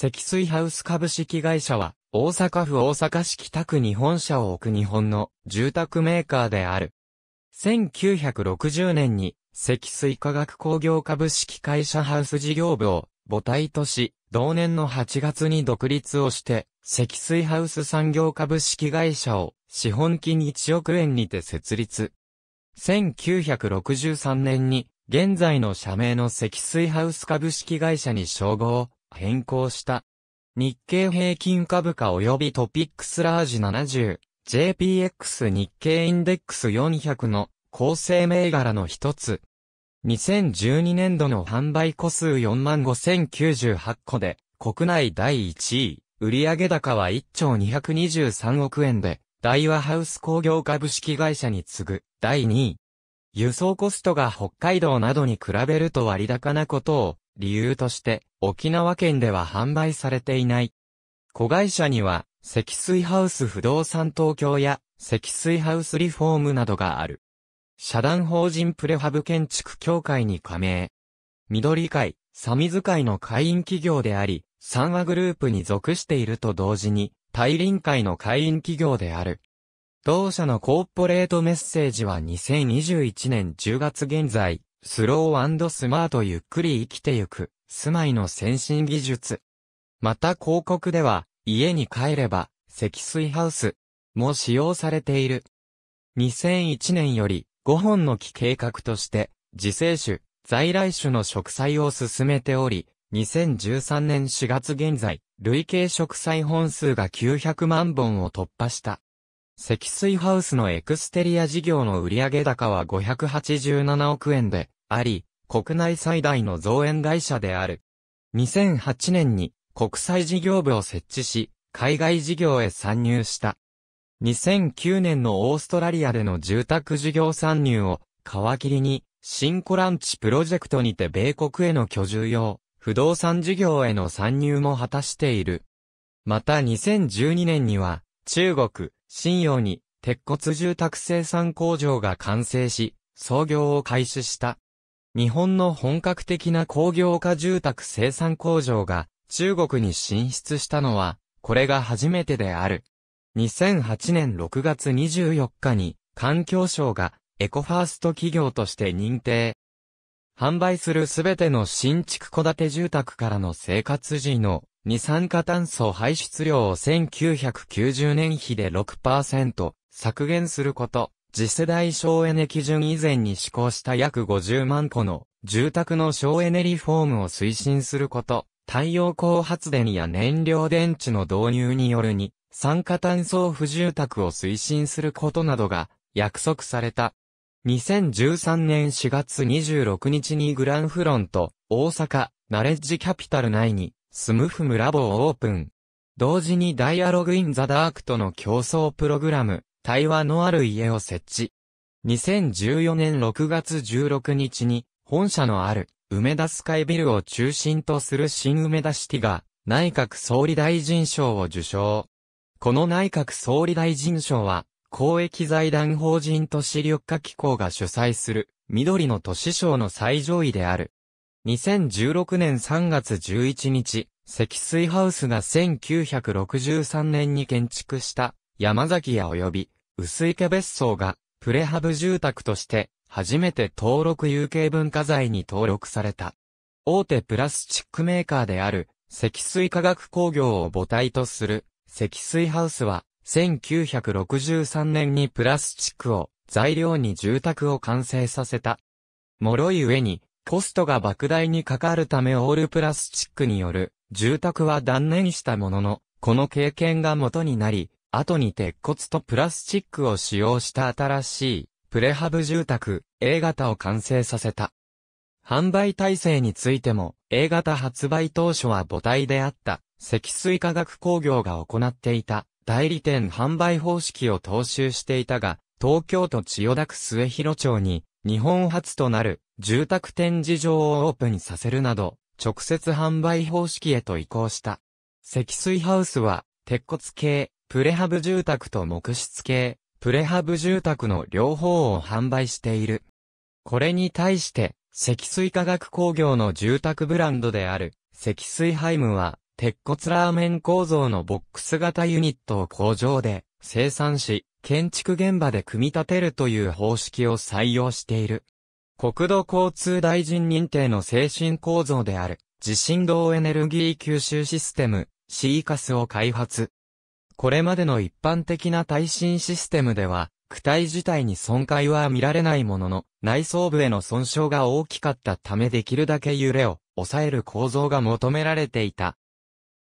積水ハウス株式会社は、大阪府大阪市北区に本社を置く日本の住宅メーカーである。1960年に、積水化学工業株式会社ハウス事業部を母体とし、同年の8月に独立をして、積水ハウス産業株式会社を資本金1億円にて設立。1963年に、現在の社名の積水ハウス株式会社に称号変更した。日経平均株価及びトピックスラージ70、JPX 日経インデックス400の構成銘柄の一つ。2012年度の販売個数45,098個で、国内第1位、売上高は1兆223億円で、大和ハウス工業株式会社に次ぐ第2位。輸送コストが北海道などに比べると割高なことを理由として、沖縄県では販売されていない。子会社には、積水ハウス不動産東京や、積水ハウスリフォームなどがある。社団法人プレハブ建築協会に加盟。緑会、サミズ会の会員企業であり、三和グループに属していると同時に、大輪会の会員企業である。同社のコーポレートメッセージは2021年10月現在、スロースマートゆっくり生きてゆく、住まいの先進技術。また広告では、家に帰れば、積水ハウス、も使用されている。2001年より、5本の木計画として、自生種、在来種の植栽を進めており、2013年4月現在、累計植栽本数が900万本を突破した。積水ハウスのエクステリア事業の売上高は587億円であり、国内最大の造園会社である。2008年に国際事業部を設置し、海外事業へ参入した。2009年のオーストラリアでの住宅事業参入を皮切りに、新コランチプロジェクトにて米国への居住用、不動産事業への参入も果たしている。また2012年には、中国、信用に、鉄骨住宅生産工場が完成し、創業を開始した。日本の本格的な工業化住宅生産工場が中国に進出したのは、これが初めてである。2008年6月24日に環境省がエコファースト企業として認定。販売するすべての新築戸建て住宅からの生活時の二酸化炭素排出量を1990年比で6%削減すること、次世代省エネ基準以前に施行した約50万個の住宅の省エネリフォームを推進すること、太陽光発電や燃料電池の導入によるに、酸化炭素不住宅を推進することなどが約束された。2013年4月26日にグランフロント、大阪、ナレッジキャピタル内に、スムフムラボをオープン。同時にダイアログインザダークとの競争プログラム、対話のある家を設置。2014年6月16日に、本社のある、梅田スカイビルを中心とする新梅田シティが、内閣総理大臣賞を受賞。この内閣総理大臣賞は、公益財団法人都市緑化機構が主催する、緑の都市賞の最上位である。2016年3月11日、積水ハウスが1963年に建築した山崎屋及び薄池別荘がプレハブ住宅として初めて登録有形文化財に登録された。大手プラスチックメーカーである積水化学工業を母体とする積水ハウスは1963年にプラスチックを材料に住宅を完成させた。脆い上にコストが莫大にかかるためオールプラスチックによる住宅は断念したものの、この経験が元になり、後に鉄骨とプラスチックを使用した新しいプレハブ住宅 A 型を完成させた。販売体制についても A 型発売当初は母体であった積水化学工業が行っていた代理店販売方式を踏襲していたが、東京都千代田区末広町に日本初となる住宅展示場をオープンさせるなど、直接販売方式へと移行した。積水ハウスは、鉄骨系、プレハブ住宅と木質系、プレハブ住宅の両方を販売している。これに対して、積水化学工業の住宅ブランドである、積水ハイムは、鉄骨ラーメン構造のボックス型ユニットを工場で生産し、建築現場で組み立てるという方式を採用している。国土交通大臣認定の精神構造である、地震動エネルギー吸収システム、シーカスを開発。これまでの一般的な耐震システムでは、躯体自体に損壊は見られないものの、内装部への損傷が大きかったためできるだけ揺れを抑える構造が求められていた。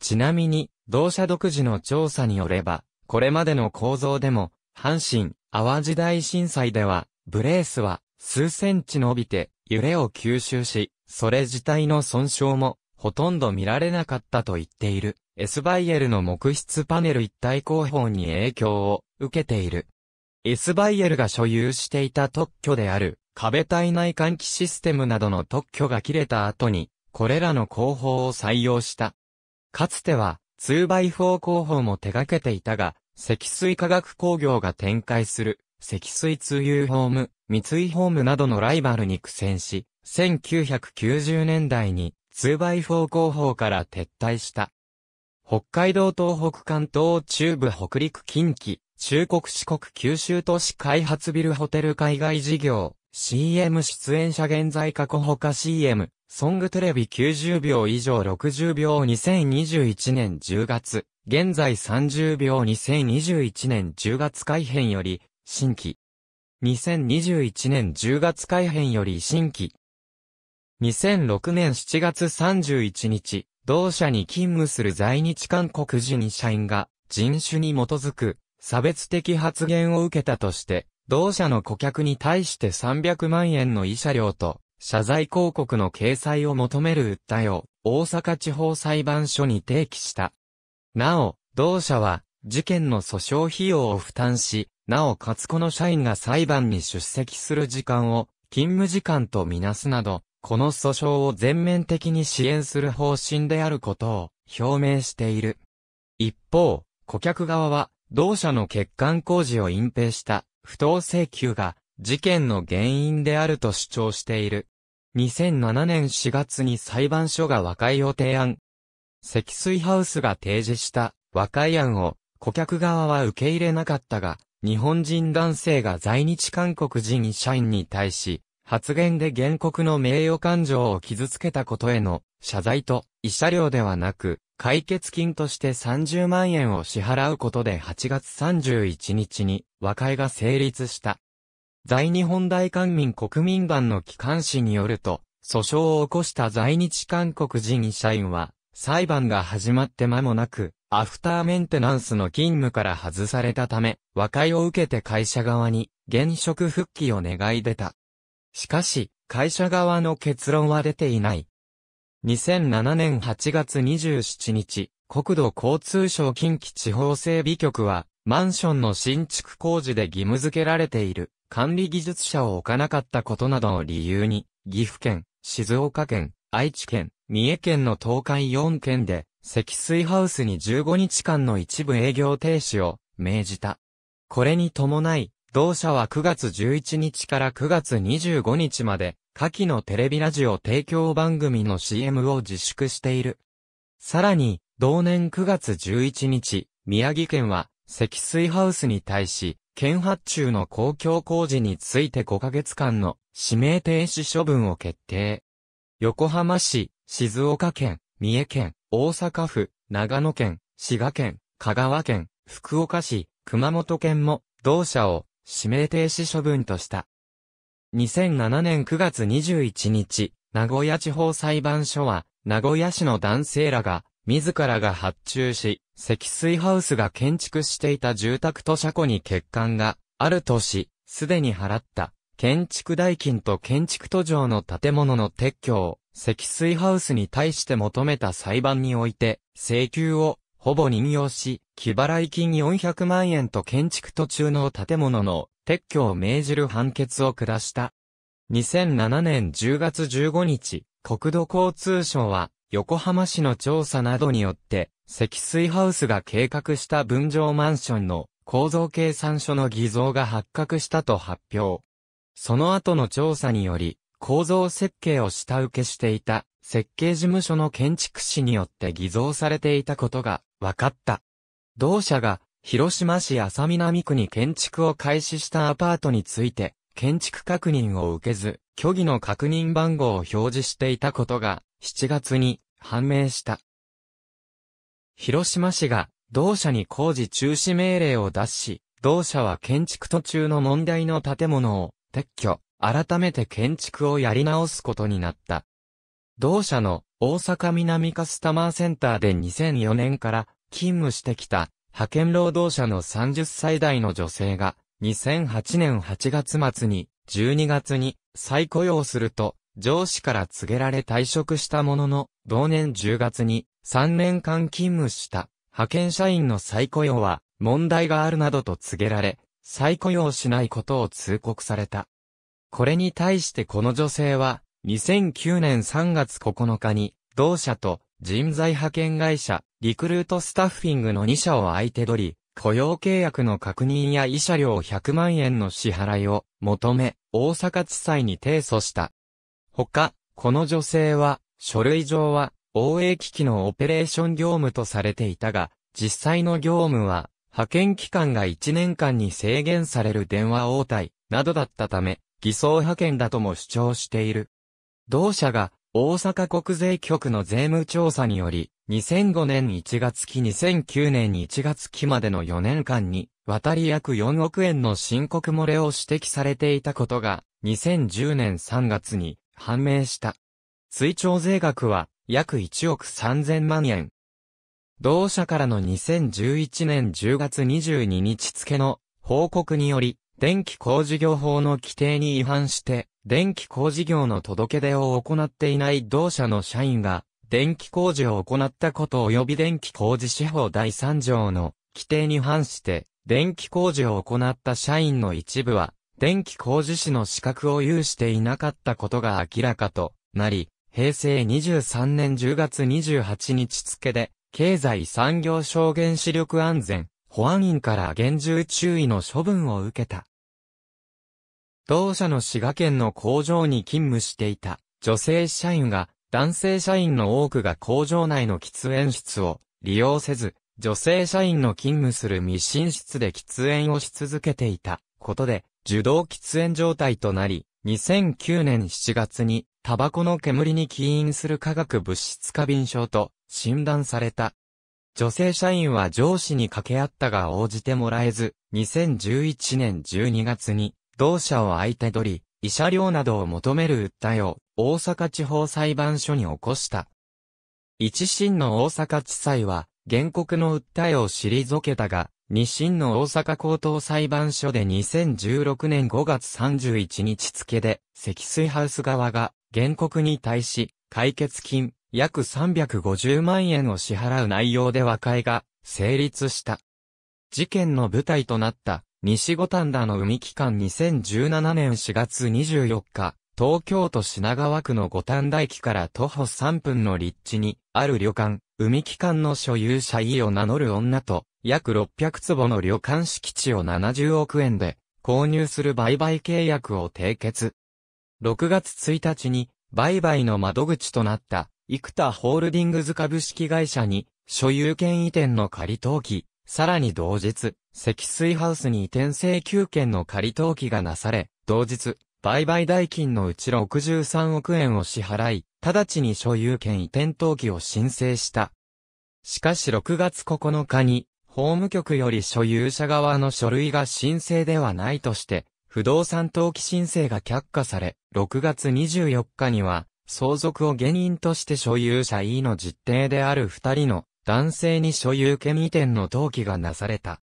ちなみに、同社独自の調査によれば、これまでの構造でも、阪神、淡路大震災では、ブレースは数センチ伸びて揺れを吸収し、それ自体の損傷もほとんど見られなかったと言っている。エスバイエルの木質パネル一体工法に影響を受けている。エスバイエルが所有していた特許である壁体内換気システムなどの特許が切れた後に、これらの工法を採用した。かつては、2x4 工法も手掛けていたが、積水化学工業が展開する、積水通友ホーム、三井ホームなどのライバルに苦戦し、1990年代に 2x4 工法から撤退した。北海道東北関東中部北陸近畿、中国四国九州都市開発ビルホテル海外事業、CM 出演者現在過去他 CM、ソングテレビ90秒以上60秒2021年10月、現在30秒2021年10月改編より、新規。2021年10月改編より新規。2006年7月31日、同社に勤務する在日韓国人社員が人種に基づく差別的発言を受けたとして、同社の顧客に対して300万円の慰謝料と謝罪広告の掲載を求める訴えを大阪地方裁判所に提起した。なお、同社は、事件の訴訟費用を負担し、なおかつこの社員が裁判に出席する時間を、勤務時間とみなすなど、この訴訟を全面的に支援する方針であることを表明している。一方、顧客側は、同社の欠陥工事を隠蔽した不当請求が事件の原因であると主張している。2007年4月に裁判所が和解を提案、積水ハウスが提示した和解案を顧客側は受け入れなかったが、日本人男性が在日韓国人社員に対し、発言で原告の名誉感情を傷つけたことへの謝罪と、慰謝料ではなく、解決金として30万円を支払うことで8月31日に和解が成立した。在日本大韓民国民団の機関紙によると、訴訟を起こした在日韓国人社員は、裁判が始まって間もなく、アフターメンテナンスの勤務から外されたため、和解を受けて会社側に現職復帰を願い出た。しかし、会社側の結論は出ていない。2007年8月27日、国土交通省近畿地方整備局は、マンションの新築工事で義務付けられている管理技術者を置かなかったことなどを理由に、岐阜県、静岡県、愛知県、三重県の東海4県で、積水ハウスに15日間の一部営業停止を命じた。これに伴い、同社は9月11日から9月25日まで、下記のテレビラジオ提供番組の CM を自粛している。さらに、同年9月11日、宮城県は、積水ハウスに対し、県発注の公共工事について5ヶ月間の指名停止処分を決定。横浜市、静岡県、三重県、大阪府、長野県、滋賀県、香川県、福岡市、熊本県も、同社を指名停止処分とした。2007年9月21日、名古屋地方裁判所は、名古屋市の男性らが、自らが発注し、積水ハウスが建築していた住宅と車庫に欠陥があるとし、すでに払った建築代金と建築途上の建物の撤去を積水ハウスに対して求めた裁判において、請求をほぼ任用し、木払い金400万円と建築途中の建物の撤去を命じる判決を下した。2007年10月15日、国土交通省は、横浜市の調査などによって、積水ハウスが計画した分譲マンションの構造計算書の偽造が発覚したと発表。その後の調査により、構造設計を下請けしていた設計事務所の建築士によって偽造されていたことが分かった。同社が広島市安佐南区に建築を開始したアパートについて建築確認を受けず虚偽の確認番号を表示していたことが7月に判明した。広島市が同社に工事中止命令を出し、同社は建築途中の問題の建物を撤去、改めて建築をやり直すことになった。同社の大阪南カスタマーセンターで2004年から勤務してきた派遣労働者の30歳代の女性が2008年8月末に12月に再雇用すると上司から告げられ退職したものの同年10月に3年間勤務した派遣社員の再雇用は問題があるなどと告げられ再雇用しないことを通告された。これに対してこの女性は、2009年3月9日に、同社と人材派遣会社、リクルートスタッフィングの2社を相手取り、雇用契約の確認や慰謝料100万円の支払いを求め、大阪地裁に提訴した。他、この女性は、書類上は、OA 機器のオペレーション業務とされていたが、実際の業務は、派遣期間が1年間に制限される電話応対などだったため、偽装派遣だとも主張している。同社が大阪国税局の税務調査により、2005年1月期2009年1月期までの4年間に、渡り約4億円の申告漏れを指摘されていたことが、2010年3月に判明した。追徴税額は約1億3000万円。同社からの2011年10月22日付の報告により、電気工事業法の規定に違反して、電気工事業の届け出を行っていない同社の社員が、電気工事を行ったこと及び電気工事司法第3条の規定に反して、電気工事を行った社員の一部は、電気工事士の資格を有していなかったことが明らかとなり、平成23年10月28日付で、経済産業省原子力安全保安員から厳重注意の処分を受けた。同社の滋賀県の工場に勤務していた女性社員が男性社員の多くが工場内の喫煙室を利用せず、女性社員の勤務する未寝室で喫煙をし続けていたことで、受動喫煙状態となり、2009年7月にタバコの煙に起因する化学物質過敏症と診断された。女性社員は上司に掛け合ったが応じてもらえず、2011年12月に、同社を相手取り、医者料などを求める訴えを、大阪地方裁判所に起こした。一審の大阪地裁は、原告の訴えを退けたが、二審の大阪高等裁判所で2016年5月31日付で、積水ハウス側が、原告に対し、解決金約350万円を支払う内容で和解が成立した。事件の舞台となった西五反田の海機関2017年4月24日、東京都品川区の五反田駅から徒歩3分の立地にある旅館、海機関の所有者意を名乗る女と、約600坪の旅館敷地を70億円で購入する売買契約を締結。6月1日に売買の窓口となった幾田ホールディングズ株式会社に、所有権移転の仮登記、さらに同日、積水ハウスに移転請求権の仮登記がなされ、同日、売買代金のうち63億円を支払い、直ちに所有権移転登記を申請した。しかし6月9日に、法務局より所有者側の書類が申請ではないとして、不動産登記申請が却下され、6月24日には、相続を原因として所有者 E の実定である二人の男性に所有権移転の登記がなされた。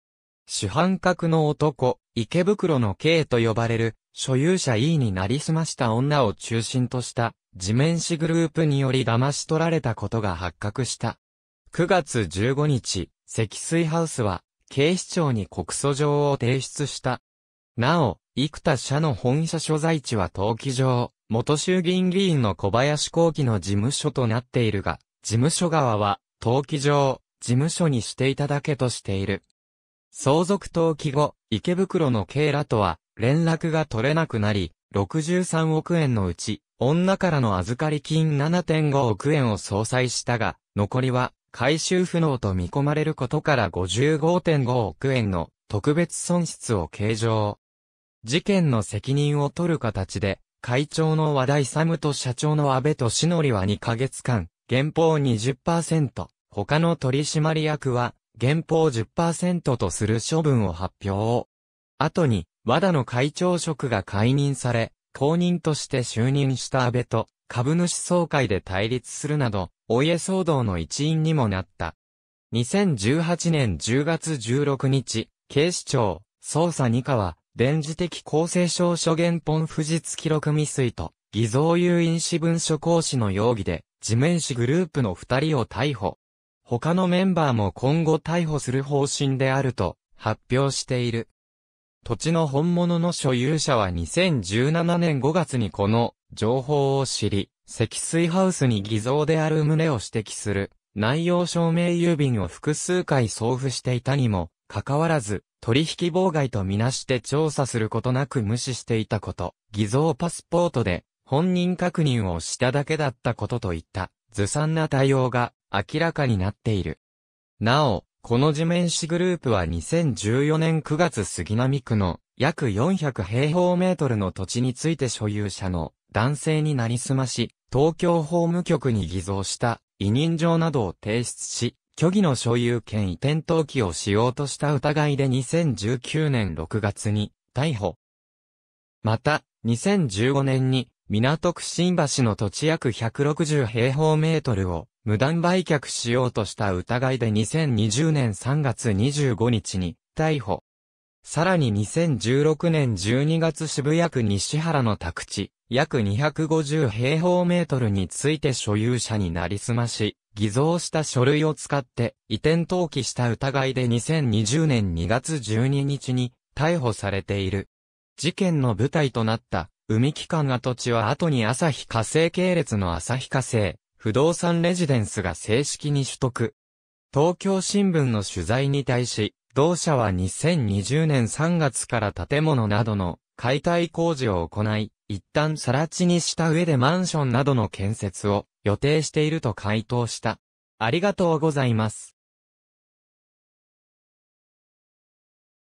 主犯格の男、池袋の K と呼ばれる、所有者 E になりすました女を中心とした、地面師グループにより騙し取られたことが発覚した。9月15日、積水ハウスは、警視庁に告訴状を提出した。なお、幾田社の本社所在地は登記上、元衆議院議員の小林幸喜の事務所となっているが、事務所側は、登記上、事務所にしていただけとしている。相続登記後、池袋の経営らとは、連絡が取れなくなり、63億円のうち、女からの預かり金7.5億円を相殺したが、残りは、回収不能と見込まれることから55.5億円の特別損失を計上。事件の責任を取る形で、会長の和田勇と社長の安倍としのりは2ヶ月間、現報20%、他の取締役は、現報10%とする処分を発表。後に、和田の会長職が解任され、公認として就任した安倍と、株主総会で対立するなど、お家騒動の一因にもなった。2018年10月16日、警視庁、捜査2課は、電磁的構成証書原本不実記録未遂と、偽造有印私文書行使の容疑で、地面師グループの二人を逮捕。他のメンバーも今後逮捕する方針であると発表している。土地の本物の所有者は2017年5月にこの情報を知り、積水ハウスに偽造である旨を指摘する内容証明郵便を複数回送付していたにも関わらず、取引妨害とみなして調査することなく無視していたこと、偽造パスポートで本人確認をしただけだったことといったずさんな対応が明らかになっている。なお、この地面師グループは2014年9月杉並区の約400平方メートルの土地について所有者の男性になりすまし、東京法務局に偽造した委任状などを提出し、虚偽の所有権移転登記をしようとした疑いで2019年6月に逮捕。また、2015年に港区新橋の土地約160平方メートルを無断売却しようとした疑いで2020年3月25日に逮捕。さらに2016年12月渋谷区西原の宅地、約250平方メートルについて所有者になりすまし、偽造した書類を使って移転登記した疑いで2020年2月12日に逮捕されている。事件の舞台となった海機関跡地は後に朝日火星系列の朝日火星不動産レジデンスが正式に取得。東京新聞の取材に対し、同社は2020年3月から建物などの解体工事を行い、一旦更地にした上でマンションなどの建設を予定していると回答した。ありがとうございます。